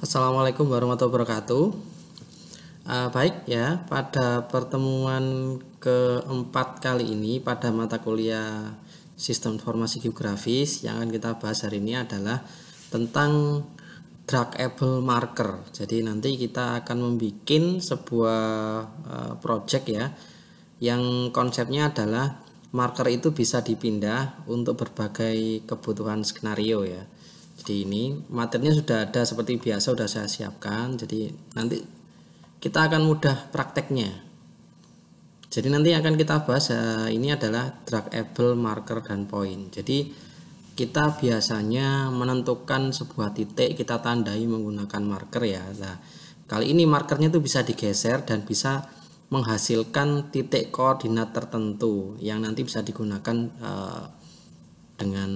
Assalamualaikum warahmatullahi wabarakatuh. Uh, baik ya, pada pertemuan keempat kali ini pada mata kuliah sistem informasi geografis yang akan kita bahas hari ini adalah tentang draggable marker. Jadi nanti kita akan membuat sebuah uh, project ya yang konsepnya adalah marker itu bisa dipindah untuk berbagai kebutuhan skenario ya jadi ini materinya sudah ada seperti biasa sudah saya siapkan jadi nanti kita akan mudah prakteknya jadi nanti akan kita bahas eh, ini adalah dragable marker dan point jadi kita biasanya menentukan sebuah titik kita tandai menggunakan marker ya nah, kali ini markernya itu bisa digeser dan bisa menghasilkan titik koordinat tertentu yang nanti bisa digunakan eh, dengan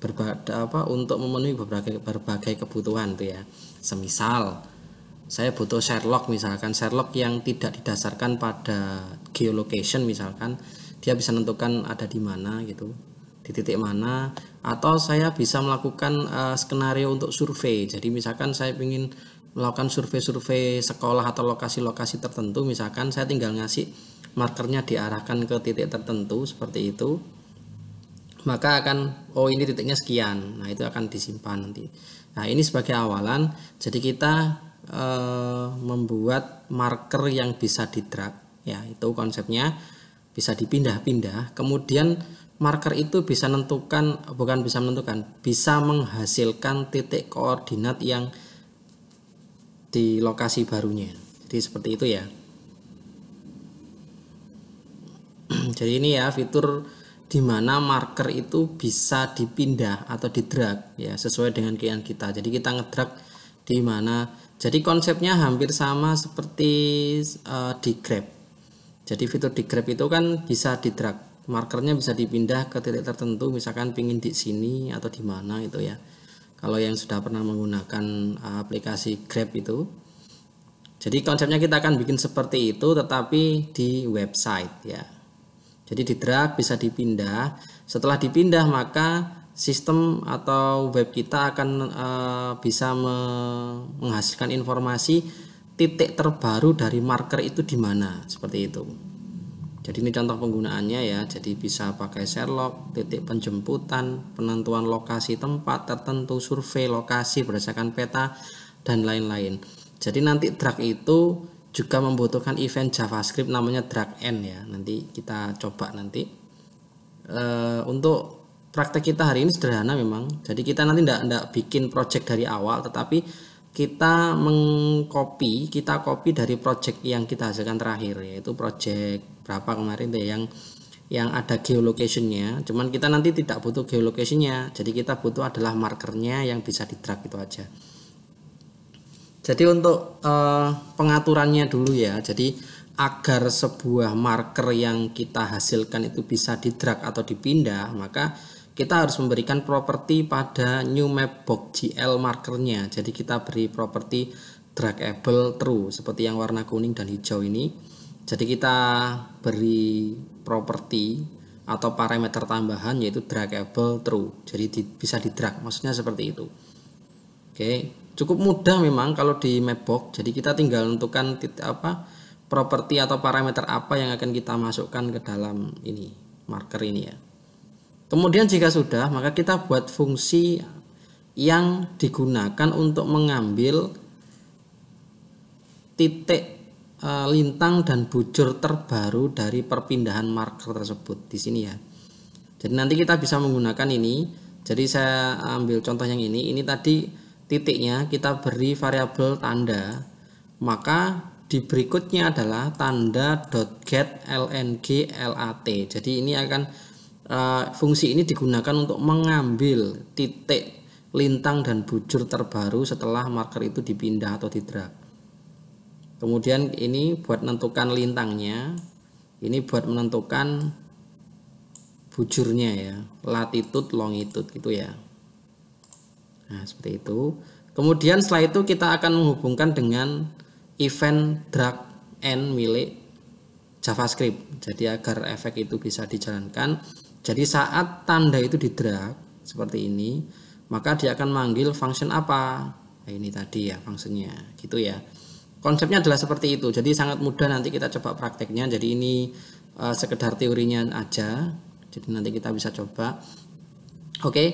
berbagai apa untuk memenuhi berbagai berbagai kebutuhan tuh ya. Semisal saya butuh Sherlock misalkan Sherlock yang tidak didasarkan pada geolocation misalkan dia bisa menentukan ada di mana gitu di titik mana atau saya bisa melakukan uh, skenario untuk survei jadi misalkan saya ingin melakukan survei-survei sekolah atau lokasi-lokasi tertentu misalkan saya tinggal ngasih markernya diarahkan ke titik tertentu seperti itu maka akan oh ini titiknya sekian nah itu akan disimpan nanti nah ini sebagai awalan jadi kita e, membuat marker yang bisa di drag ya itu konsepnya bisa dipindah-pindah kemudian marker itu bisa menentukan bukan bisa menentukan bisa menghasilkan titik koordinat yang di lokasi barunya jadi seperti itu ya jadi ini ya fitur di mana marker itu bisa dipindah atau didrag ya sesuai dengan keinginan kita. Jadi kita ngedrag di mana. Jadi konsepnya hampir sama seperti uh, di Grab. Jadi fitur di Grab itu kan bisa didrag, markernya bisa dipindah ke titik tertentu, misalkan pingin di sini atau di mana itu ya. Kalau yang sudah pernah menggunakan eh, aplikasi Grab itu. Jadi konsepnya kita akan bikin seperti itu tetapi di website ya. Jadi di drag bisa dipindah. Setelah dipindah maka sistem atau web kita akan e, bisa me, menghasilkan informasi titik terbaru dari marker itu di mana seperti itu. Jadi ini contoh penggunaannya ya. Jadi bisa pakai Sherlock, titik penjemputan, penentuan lokasi tempat tertentu, survei lokasi berdasarkan peta dan lain-lain. Jadi nanti drag itu juga membutuhkan event JavaScript namanya drag n ya. Nanti kita coba nanti. E, untuk praktek kita hari ini sederhana memang. Jadi kita nanti tidak tidak bikin project dari awal, tetapi kita mengcopy, kita copy dari project yang kita hasilkan terakhir yaitu project berapa kemarin deh ya, yang yang ada geolocationnya cuman kita nanti tidak butuh geolocationnya jadi kita butuh adalah markernya yang bisa di drag itu aja jadi untuk uh, pengaturannya dulu ya. Jadi agar sebuah marker yang kita hasilkan itu bisa di drag atau dipindah, maka kita harus memberikan properti pada new map box GL markernya. Jadi kita beri properti dragable true seperti yang warna kuning dan hijau ini. Jadi kita beri properti atau parameter tambahan yaitu dragable true. Jadi di, bisa di drag, maksudnya seperti itu. Oke. Okay cukup mudah memang kalau di Mapbox. Jadi kita tinggal tentukan titik apa properti atau parameter apa yang akan kita masukkan ke dalam ini marker ini ya. Kemudian jika sudah, maka kita buat fungsi yang digunakan untuk mengambil titik e, lintang dan bujur terbaru dari perpindahan marker tersebut di sini ya. Jadi nanti kita bisa menggunakan ini. Jadi saya ambil contoh yang ini. Ini tadi titiknya kita beri variabel tanda, maka di berikutnya adalah tanda dot .get lng lat. Jadi ini akan uh, fungsi ini digunakan untuk mengambil titik lintang dan bujur terbaru setelah marker itu dipindah atau di drag. Kemudian ini buat menentukan lintangnya, ini buat menentukan bujurnya ya, latitude longitude gitu ya. Nah, seperti itu. Kemudian setelah itu kita akan menghubungkan dengan event drag and milik JavaScript. Jadi agar efek itu bisa dijalankan. Jadi saat tanda itu di drag seperti ini, maka dia akan manggil function apa? Nah, ini tadi ya fungsinya, gitu ya. Konsepnya adalah seperti itu. Jadi sangat mudah nanti kita coba prakteknya. Jadi ini uh, sekedar teorinya aja. Jadi nanti kita bisa coba. Oke. Okay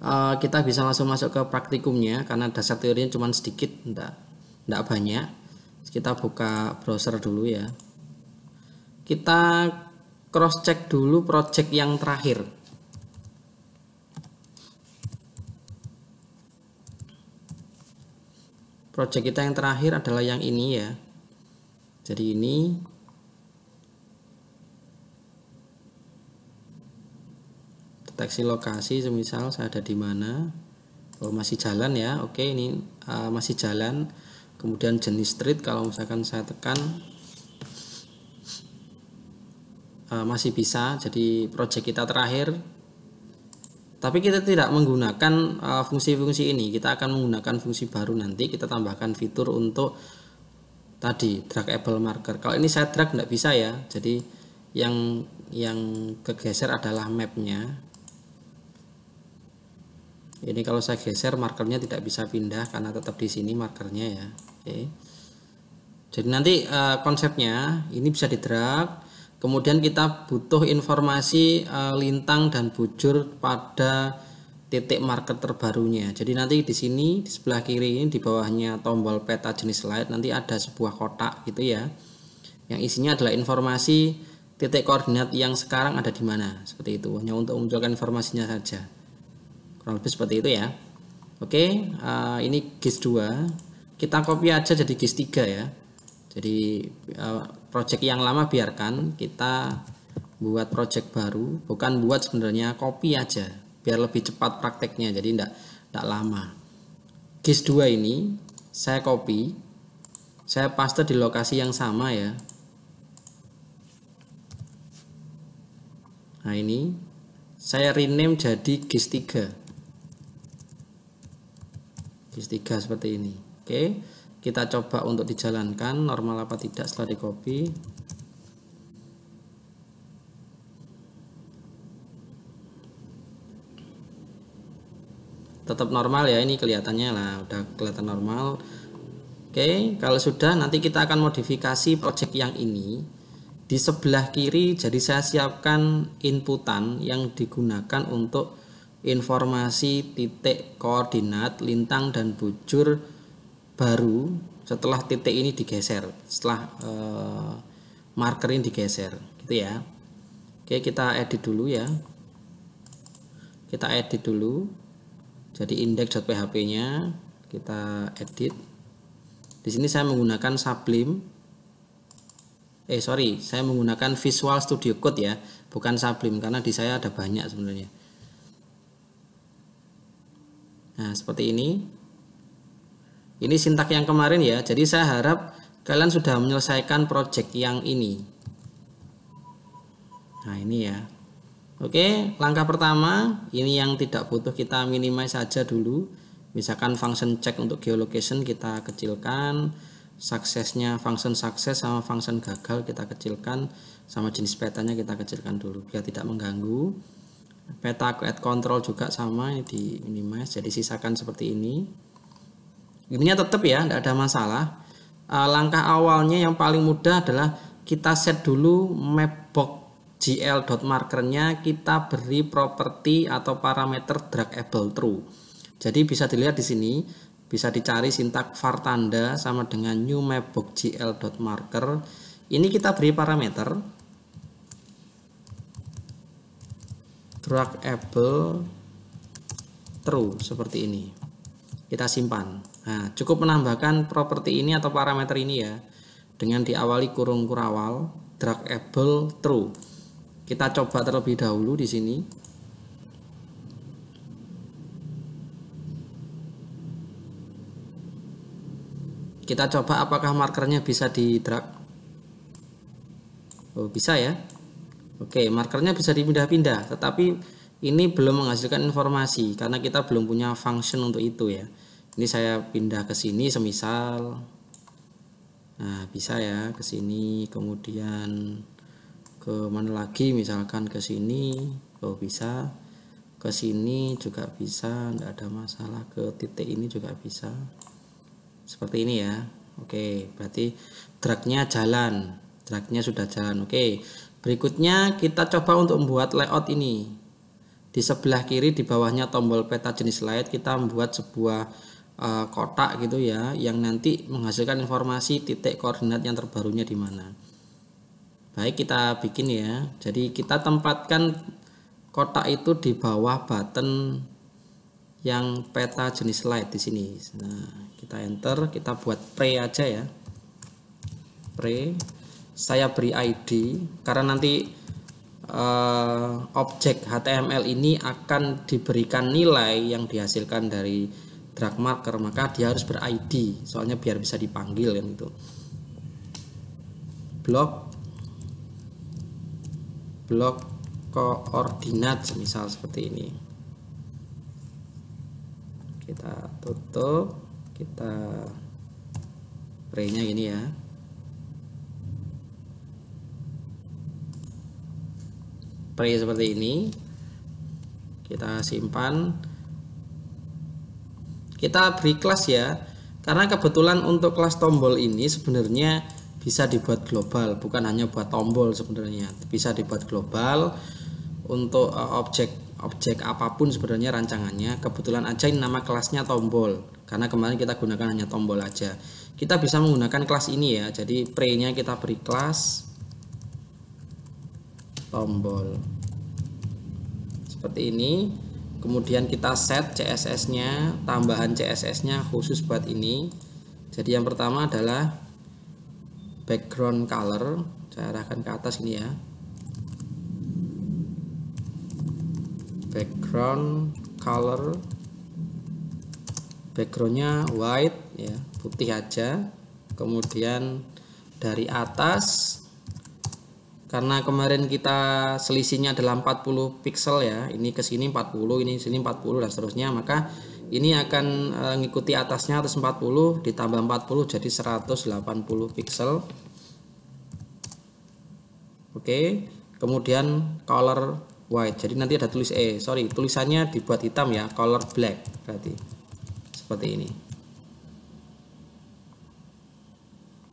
Eh, kita bisa langsung masuk ke praktikumnya karena dasar teorinya cuma sedikit enggak enggak banyak kita buka browser dulu ya kita cross check dulu project yang terakhir project kita yang terakhir adalah yang ini ya jadi ini deteksi lokasi semisal saya ada di mana oh masih jalan ya oke ini uh, masih jalan kemudian jenis street kalau misalkan saya tekan uh, masih bisa jadi project kita terakhir tapi kita tidak menggunakan eh, fungsi-fungsi uh, ini kita akan menggunakan fungsi baru nanti kita tambahkan fitur untuk tadi dragable marker kalau ini saya drag tidak bisa ya jadi yang yang kegeser adalah mapnya ini kalau saya geser markernya tidak bisa pindah karena tetap di sini markernya ya oke jadi nanti uh, konsepnya ini bisa di drag kemudian kita butuh informasi uh, lintang dan bujur pada titik marker terbarunya jadi nanti di sini di sebelah kiri ini di bawahnya tombol peta jenis slide nanti ada sebuah kotak gitu ya yang isinya adalah informasi titik koordinat yang sekarang ada di mana seperti itu hanya untuk menunjukkan informasinya saja kurang lebih seperti itu ya oke uh, ini GIS 2 kita copy aja jadi GIS 3 ya jadi uh, project yang lama biarkan kita buat project baru bukan buat sebenarnya copy aja biar lebih cepat prakteknya jadi tidak tidak lama GIS 2 ini saya copy saya paste di lokasi yang sama ya nah ini saya rename jadi GIS 3 bis 3 seperti ini oke kita coba untuk dijalankan normal apa tidak setelah di copy tetap normal ya ini kelihatannya lah udah kelihatan normal oke kalau sudah nanti kita akan modifikasi project yang ini di sebelah kiri jadi saya siapkan inputan yang digunakan untuk informasi titik koordinat lintang dan bujur baru setelah titik ini digeser setelah eh, marker ini digeser gitu ya oke kita edit dulu ya kita edit dulu jadi index.php nya kita edit di sini saya menggunakan sublim eh sorry saya menggunakan visual studio code ya bukan sublim karena di saya ada banyak sebenarnya Nah, seperti ini. Ini sintak yang kemarin ya. Jadi saya harap kalian sudah menyelesaikan project yang ini. Nah, ini ya. Oke, langkah pertama ini yang tidak butuh kita minimize saja dulu. Misalkan function check untuk geolocation kita kecilkan, suksesnya function sukses sama function gagal kita kecilkan, sama jenis petanya kita kecilkan dulu biar tidak mengganggu peta add control juga sama di minimize jadi sisakan seperti ini ininya tetap ya tidak ada masalah eh, langkah awalnya yang paling mudah adalah kita set dulu mapbox gl.markernya kita beri properti atau parameter draggable true jadi bisa dilihat di sini bisa dicari sintak var tanda sama dengan new mapbox gl.marker ini kita beri parameter drag apple true seperti ini kita simpan nah cukup menambahkan properti ini atau parameter ini ya dengan diawali kurung kurawal drag apple true kita coba terlebih dahulu di sini kita coba apakah markernya bisa di drag oh bisa ya Oke, markernya bisa dipindah-pindah, tetapi ini belum menghasilkan informasi karena kita belum punya function untuk itu ya. Ini saya pindah ke sini semisal Nah, bisa ya ke sini, kemudian ke mana lagi misalkan ke sini, oh bisa. Ke sini juga bisa, tidak ada masalah. Ke titik ini juga bisa. Seperti ini ya. Oke, berarti dragnya jalan. Dragnya sudah jalan. Oke. Berikutnya kita coba untuk membuat layout ini. Di sebelah kiri di bawahnya tombol peta jenis layout kita membuat sebuah e, kotak gitu ya yang nanti menghasilkan informasi titik koordinat yang terbarunya di mana. Baik kita bikin ya. Jadi kita tempatkan kotak itu di bawah button yang peta jenis light di sini. Nah, kita enter, kita buat pre aja ya. Pre saya beri ID karena nanti uh, objek HTML ini akan diberikan nilai yang dihasilkan dari drag marker maka dia harus ber-ID soalnya biar bisa dipanggil kan itu blok blok koordinat misal seperti ini kita tutup kita pre-nya ini ya play seperti ini kita simpan kita beri kelas ya karena kebetulan untuk kelas tombol ini sebenarnya bisa dibuat global bukan hanya buat tombol sebenarnya bisa dibuat global untuk eh, objek objek apapun sebenarnya rancangannya kebetulan aja ini nama kelasnya tombol karena kemarin kita gunakan hanya tombol aja kita bisa menggunakan kelas ini ya jadi pre nya kita beri kelas tombol seperti ini kemudian kita set CSS nya tambahan CSS nya khusus buat ini jadi yang pertama adalah background color saya arahkan ke atas ini ya background color backgroundnya white ya putih aja kemudian dari atas karena kemarin kita selisihnya adalah 40 piksel ya ini ke sini 40 ini sini 40 dan seterusnya maka ini akan mengikuti eh, atasnya atas 40 ditambah 40 jadi 180 pixel oke kemudian color white jadi nanti ada tulis E sorry tulisannya dibuat hitam ya color black berarti seperti ini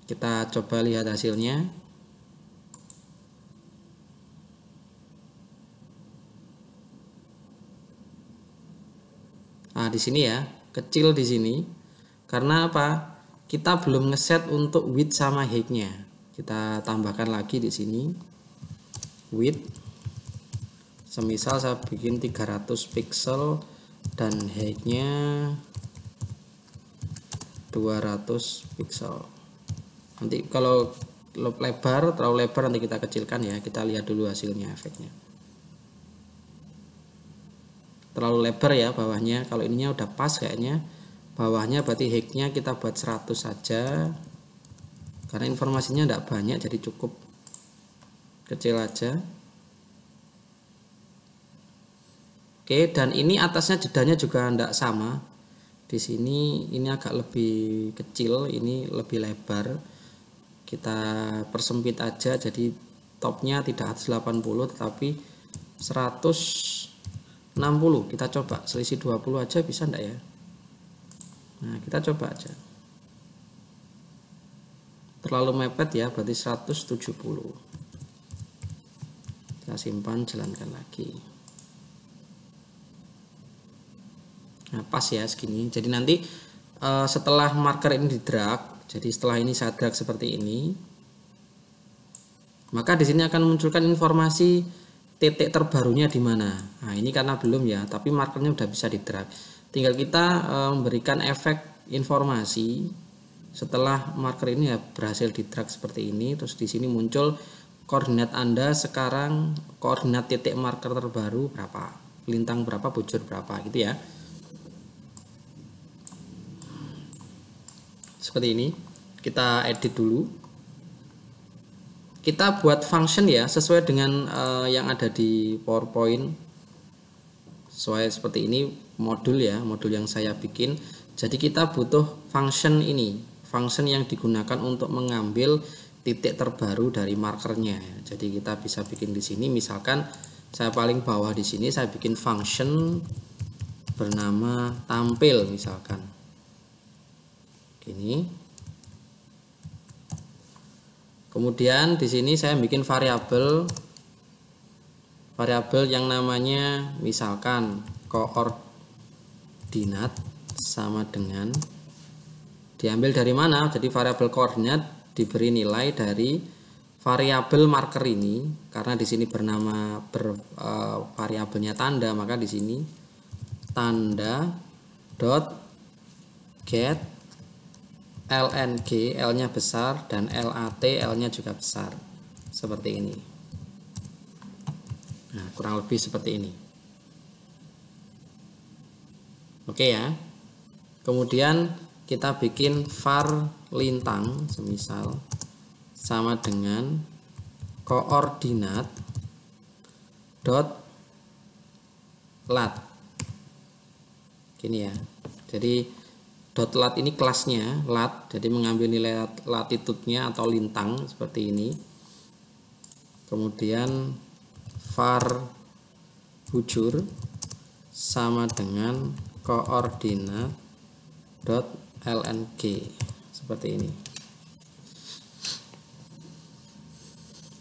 kita coba lihat hasilnya Nah, di sini ya, kecil di sini. Karena apa? Kita belum ngeset untuk width sama height-nya. Kita tambahkan lagi di sini. Width. Semisal saya bikin 300 pixel dan height-nya 200 pixel. Nanti kalau lebar, terlalu lebar nanti kita kecilkan ya. Kita lihat dulu hasilnya efeknya terlalu lebar ya bawahnya kalau ininya udah pas kayaknya bawahnya berarti heknya kita buat 100 saja karena informasinya tidak banyak jadi cukup kecil aja oke dan ini atasnya jedanya juga tidak sama di sini ini agak lebih kecil ini lebih lebar kita persempit aja jadi topnya tidak 80 tetapi 100 60 kita coba selisih 20 aja bisa ndak ya nah kita coba aja terlalu mepet ya berarti 170 kita simpan jalankan lagi nah pas ya segini jadi nanti eh, setelah marker ini di drag jadi setelah ini saya drag seperti ini maka di sini akan munculkan informasi titik terbarunya di mana. Nah, ini karena belum ya, tapi markernya sudah bisa di drag. Tinggal kita eh, memberikan efek informasi setelah marker ini ya berhasil di drag seperti ini, terus di sini muncul koordinat Anda sekarang koordinat titik marker terbaru berapa, lintang berapa, bujur berapa gitu ya. Seperti ini. Kita edit dulu kita buat function ya sesuai dengan uh, yang ada di PowerPoint sesuai seperti ini modul ya modul yang saya bikin jadi kita butuh function ini function yang digunakan untuk mengambil titik terbaru dari markernya jadi kita bisa bikin di sini misalkan saya paling bawah di sini saya bikin function bernama tampil misalkan Ini. Kemudian di sini saya bikin variabel variabel yang namanya misalkan koordinat sama dengan diambil dari mana? Jadi variabel koordinat diberi nilai dari variabel marker ini karena di sini bernama ber, uh, variabelnya tanda maka di sini tanda dot get LNG L-nya besar dan LAT L-nya juga besar seperti ini nah kurang lebih seperti ini oke ya kemudian kita bikin var lintang semisal sama dengan koordinat dot lat gini ya jadi dot lat ini kelasnya lat jadi mengambil nilai latitudenya atau lintang seperti ini kemudian far bujur sama dengan koordinat dot lng seperti ini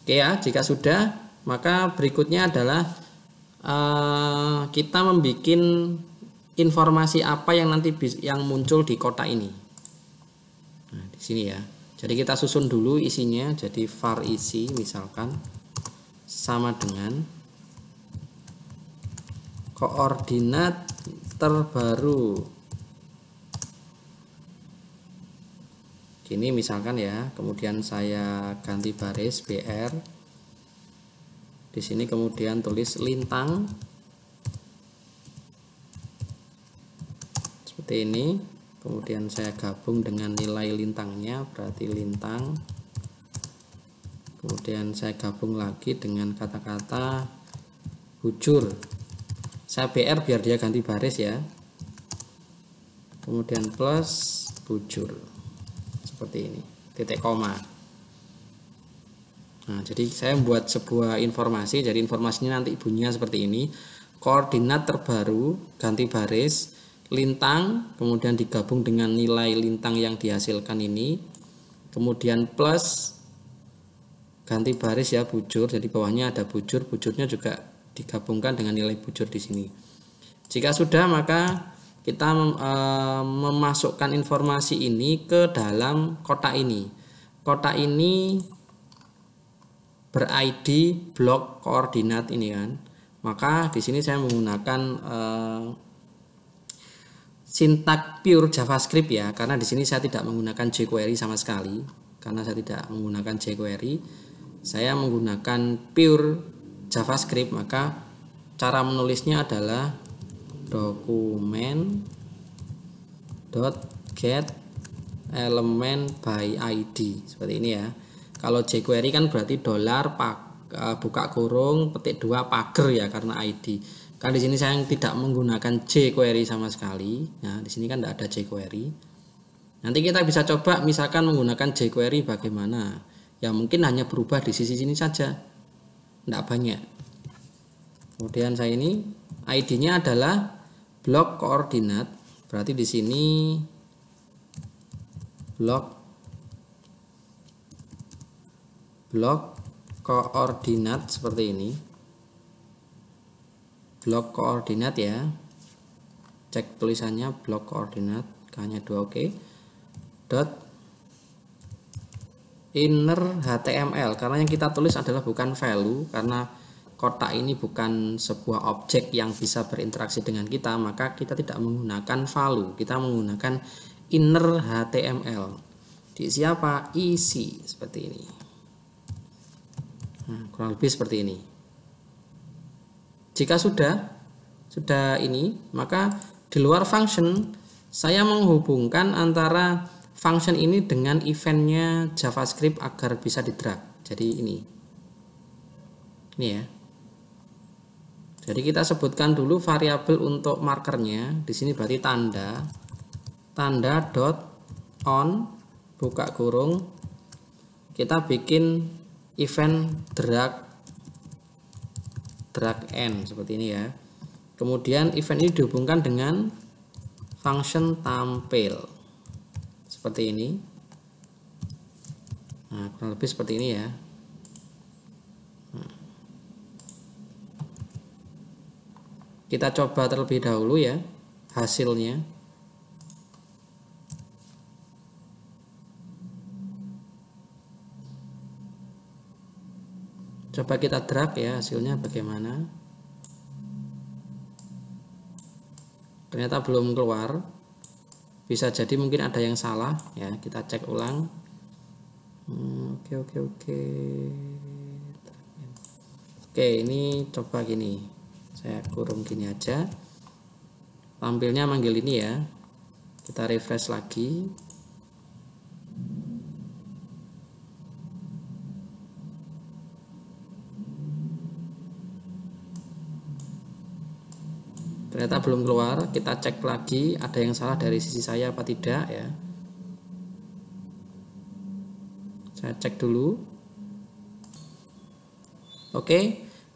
oke ya jika sudah maka berikutnya adalah uh, kita membuat informasi apa yang nanti yang muncul di kotak ini. Nah, di sini ya. Jadi kita susun dulu isinya. Jadi var isi misalkan sama dengan koordinat terbaru. Ini misalkan ya, kemudian saya ganti baris BR. Di sini kemudian tulis lintang T ini kemudian saya gabung dengan nilai lintangnya berarti lintang kemudian saya gabung lagi dengan kata-kata bujur saya BR biar dia ganti baris ya kemudian plus bujur seperti ini titik koma nah jadi saya membuat sebuah informasi jadi informasinya nanti bunyinya seperti ini koordinat terbaru ganti baris lintang kemudian digabung dengan nilai lintang yang dihasilkan ini kemudian plus ganti baris ya bujur jadi bawahnya ada bujur bujurnya juga digabungkan dengan nilai bujur di sini jika sudah maka kita e, memasukkan informasi ini ke dalam kotak ini kotak ini ber-ID blok koordinat ini kan maka di sini saya menggunakan e, sintak pure JavaScript ya, karena di sini saya tidak menggunakan jQuery sama sekali, karena saya tidak menggunakan jQuery, saya menggunakan pure JavaScript, maka cara menulisnya adalah dokumen dot get element by id seperti ini ya. Kalau jQuery kan berarti dolar pak eh, buka kurung petik dua pagar ya karena id. Karena di sini saya tidak menggunakan jQuery sama sekali. Nah, di sini kan tidak ada jQuery. Nanti kita bisa coba misalkan menggunakan jQuery bagaimana. Ya mungkin hanya berubah di sisi sini saja. Tidak banyak. Kemudian saya ini ID-nya adalah block koordinat. Berarti di sini block blok koordinat seperti ini blok koordinat ya cek tulisannya blok koordinat k dua 2 oke dot inner html karena yang kita tulis adalah bukan value karena kotak ini bukan sebuah objek yang bisa berinteraksi dengan kita maka kita tidak menggunakan value kita menggunakan inner html di siapa isi seperti ini nah, kurang lebih seperti ini jika sudah, sudah ini, maka di luar function, saya menghubungkan antara function ini dengan eventnya JavaScript agar bisa di drag. Jadi ini. Ini ya. Jadi kita sebutkan dulu variabel untuk markernya. Di sini berarti tanda tanda dot on buka kurung kita bikin event drag drag n seperti ini ya kemudian event ini dihubungkan dengan function tampil seperti ini nah kurang lebih seperti ini ya kita coba terlebih dahulu ya hasilnya coba kita drag ya hasilnya bagaimana ternyata belum keluar bisa jadi mungkin ada yang salah ya kita cek ulang hmm, oke oke oke oke ini coba gini saya kurung gini aja tampilnya manggil ini ya kita refresh lagi ternyata belum keluar kita cek lagi ada yang salah dari sisi saya apa tidak ya saya cek dulu oke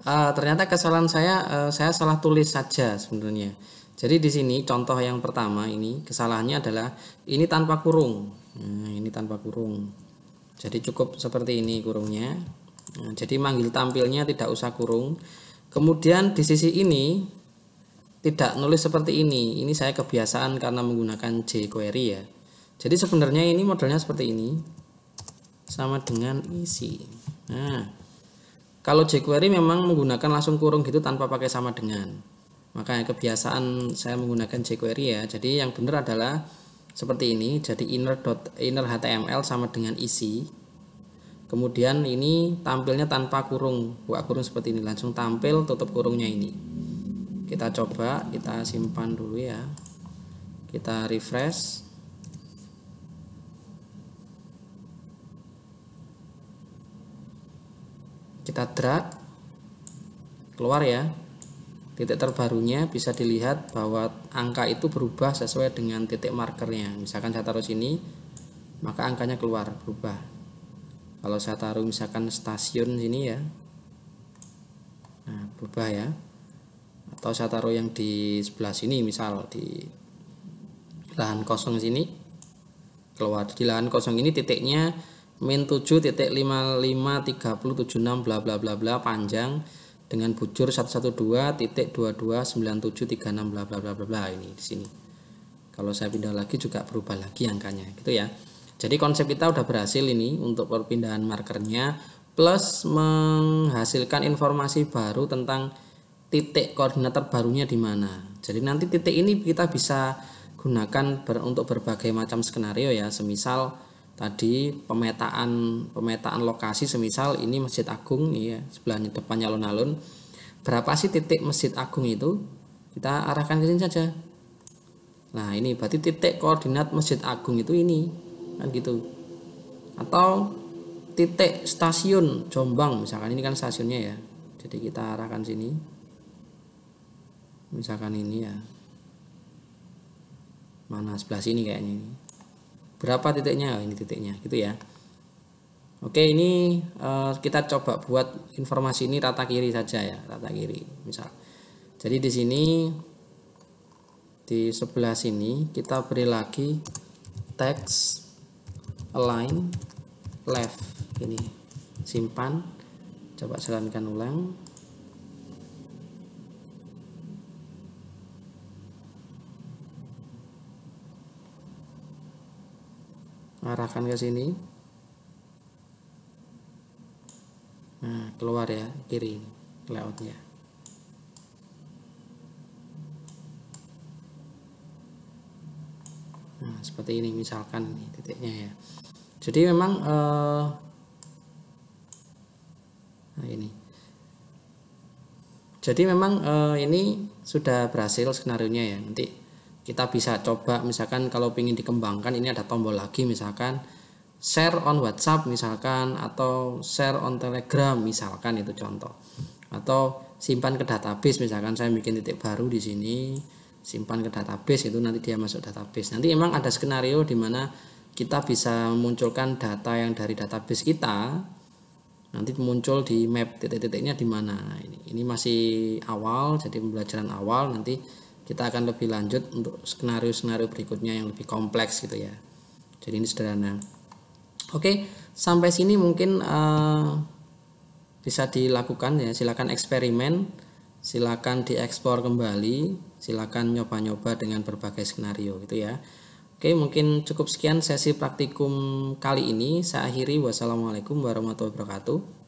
uh, ternyata kesalahan saya uh, saya salah tulis saja sebenarnya jadi di sini contoh yang pertama ini kesalahannya adalah ini tanpa kurung nah, ini tanpa kurung jadi cukup seperti ini kurungnya nah, jadi manggil tampilnya tidak usah kurung kemudian di sisi ini tidak nulis seperti ini. Ini saya kebiasaan karena menggunakan jQuery ya. Jadi sebenarnya ini modelnya seperti ini sama dengan isi. Nah, kalau jQuery memang menggunakan langsung kurung gitu tanpa pakai sama dengan. Makanya kebiasaan saya menggunakan jQuery ya. Jadi yang benar adalah seperti ini. Jadi inner dot inner HTML sama dengan isi. Kemudian ini tampilnya tanpa kurung, Buat kurung seperti ini, langsung tampil tutup kurungnya ini kita coba kita simpan dulu ya kita refresh kita drag keluar ya titik terbarunya bisa dilihat bahwa angka itu berubah sesuai dengan titik markernya misalkan saya taruh sini maka angkanya keluar berubah kalau saya taruh misalkan stasiun sini ya nah berubah ya atau saya taruh yang di sebelah sini misal di lahan kosong sini keluar di lahan kosong ini titiknya min 7 titik bla bla bla bla panjang dengan bujur 112 titik bla bla bla bla bla ini di sini kalau saya pindah lagi juga berubah lagi angkanya gitu ya jadi konsep kita udah berhasil ini untuk perpindahan markernya plus menghasilkan informasi baru tentang titik koordinat terbarunya di mana. Jadi nanti titik ini kita bisa gunakan ber, untuk berbagai macam skenario ya. Semisal tadi pemetaan pemetaan lokasi semisal ini Masjid Agung ya sebelahnya depannya alun-alun. Berapa sih titik Masjid Agung itu? Kita arahkan ke sini saja. Nah, ini berarti titik koordinat Masjid Agung itu ini kan gitu. Atau titik stasiun Jombang misalkan ini kan stasiunnya ya. Jadi kita arahkan sini misalkan ini ya mana sebelah sini kayaknya ini berapa titiknya oh, ini titiknya gitu ya oke ini uh, kita coba buat informasi ini rata kiri saja ya rata kiri misal jadi di sini di sebelah sini kita beri lagi text align left ini simpan coba jalankan ulang arahkan ke sini nah keluar ya kiri layoutnya nah seperti ini misalkan ini titiknya ya jadi memang eh, nah ini jadi memang eh, ini sudah berhasil skenario nya ya nanti kita bisa coba misalkan kalau ingin dikembangkan ini ada tombol lagi misalkan share on WhatsApp misalkan atau share on Telegram misalkan itu contoh atau simpan ke database misalkan saya bikin titik baru di sini simpan ke database itu nanti dia masuk database nanti emang ada skenario di mana kita bisa memunculkan data yang dari database kita nanti muncul di map titik-titiknya di mana ini ini masih awal jadi pembelajaran awal nanti kita akan lebih lanjut untuk skenario-skenario berikutnya yang lebih kompleks gitu ya. Jadi ini sederhana. Oke, sampai sini mungkin uh, bisa dilakukan ya. Silakan eksperimen, silakan diekspor kembali, silakan nyoba-nyoba dengan berbagai skenario gitu ya. Oke, mungkin cukup sekian sesi praktikum kali ini. Saya akhiri. Wassalamualaikum warahmatullahi wabarakatuh.